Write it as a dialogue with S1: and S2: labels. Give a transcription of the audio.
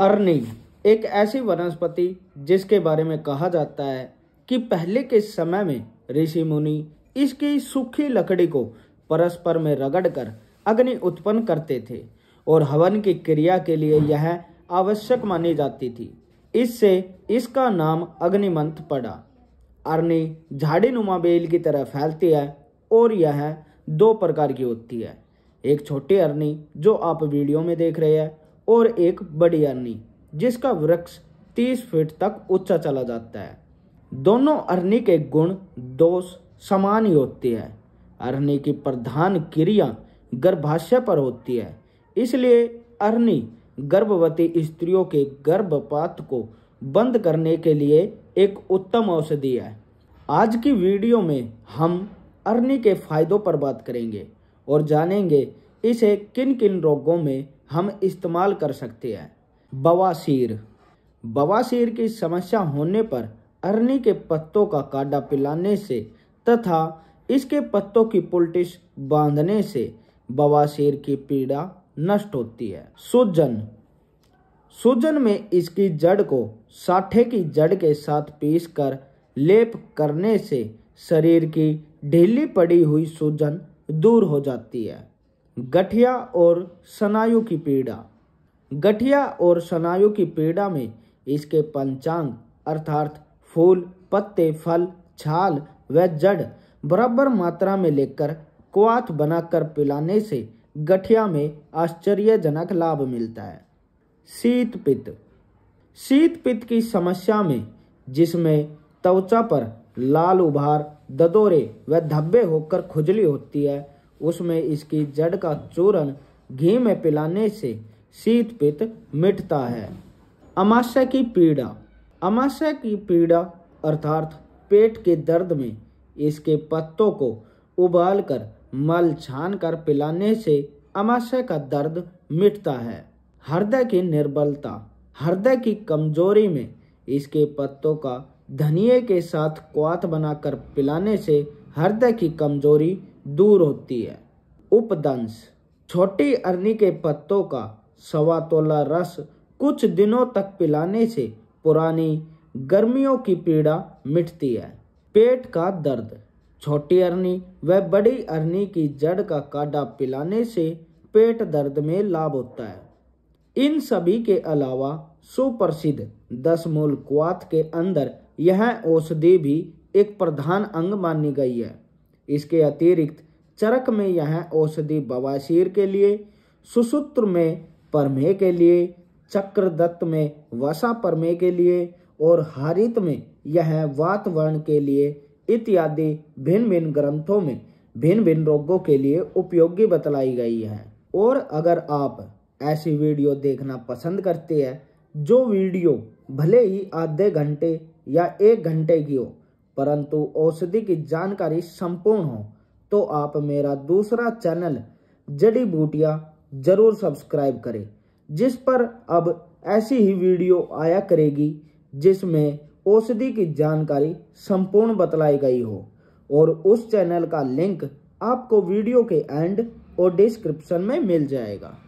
S1: अरनी एक ऐसी वनस्पति जिसके बारे में कहा जाता है कि पहले के समय में ऋषि मुनि इसकी सूखी लकड़ी को परस्पर में रगड़कर अग्नि उत्पन्न करते थे और हवन की क्रिया के लिए यह आवश्यक मानी जाती थी इससे इसका नाम अग्निमंथ पड़ा अरनी झाड़ी नुमा बेल की तरह फैलती है और यह दो प्रकार की होती है एक छोटी अरनी जो आप वीडियो में देख रहे हैं और एक बड़ी अरनी जिसका वृक्ष 30 फीट तक ऊंचा चला जाता है दोनों अरनी के गुण दोष समान ही होते हैं अरनी की प्रधान क्रिया गर्भाशय पर होती है इसलिए अरनी गर्भवती स्त्रियों के गर्भपात को बंद करने के लिए एक उत्तम औषधि है आज की वीडियो में हम अरनी के फायदों पर बात करेंगे और जानेंगे इसे किन किन रोगों में हम इस्तेमाल कर सकते हैं बवासीर बवासीर की समस्या होने पर अरनी के पत्तों का काढ़ा पिलाने से तथा इसके पत्तों की पुलटिस बांधने से बवासीर की पीड़ा नष्ट होती है सूजन सूजन में इसकी जड़ को साठे की जड़ के साथ पीसकर लेप करने से शरीर की ढीली पड़ी हुई सूजन दूर हो जाती है गठिया और सनायु की पीड़ा गठिया और सनायु की पीड़ा में इसके पंचांग अर्थात फूल पत्ते फल छाल व जड़ बराबर मात्रा में लेकर क्वाथ बनाकर पिलाने से गठिया में आश्चर्यजनक लाभ मिलता है शीत पित्त शीत पित्त की समस्या में जिसमें त्वचा पर लाल उभार ददोरे व धब्बे होकर खुजली होती है उसमें इसकी जड़ का चूरण घी में पिलाने से शीत पित्त मिटता है अमाशय की पीड़ा अमाशय की पीड़ा अर्थात पेट के दर्द में इसके पत्तों को उबाल कर मल छान कर पिलाने से अमाशय का दर्द मिटता है हृदय की निर्बलता हृदय की कमजोरी में इसके पत्तों का धनिए के साथ क्वात बनाकर पिलाने से हृदय की कमजोरी दूर होती है उपदंश छोटी अरनी के पत्तों का सवा तोला रस कुछ दिनों तक पिलाने से पुरानी गर्मियों की पीड़ा मिटती है पेट का दर्द छोटी अरनी व बड़ी अरनी की जड़ का काढ़ा पिलाने से पेट दर्द में लाभ होता है इन सभी के अलावा सुप्रसिद्ध दस मूल कुआत के अंदर यह औषधि भी एक प्रधान अंग मानी गई है इसके अतिरिक्त चरक में यह औषधि बवासीर के लिए सुसूत्र में परमे के लिए चक्रदत्त में वसा परमे के लिए और हरित में यह वातवर्ण के लिए इत्यादि भिन्न भिन्न ग्रंथों में भिन्न भिन्न रोगों के लिए उपयोगी बतलाई गई है और अगर आप ऐसी वीडियो देखना पसंद करते हैं जो वीडियो भले ही आधे घंटे या एक घंटे की हो परंतु औषधि की जानकारी संपूर्ण हो तो आप मेरा दूसरा चैनल जड़ी बूटियाँ जरूर सब्सक्राइब करें जिस पर अब ऐसी ही वीडियो आया करेगी जिसमें औषधि की जानकारी संपूर्ण बतलाई गई हो और उस चैनल का लिंक आपको वीडियो के एंड और डिस्क्रिप्शन में मिल जाएगा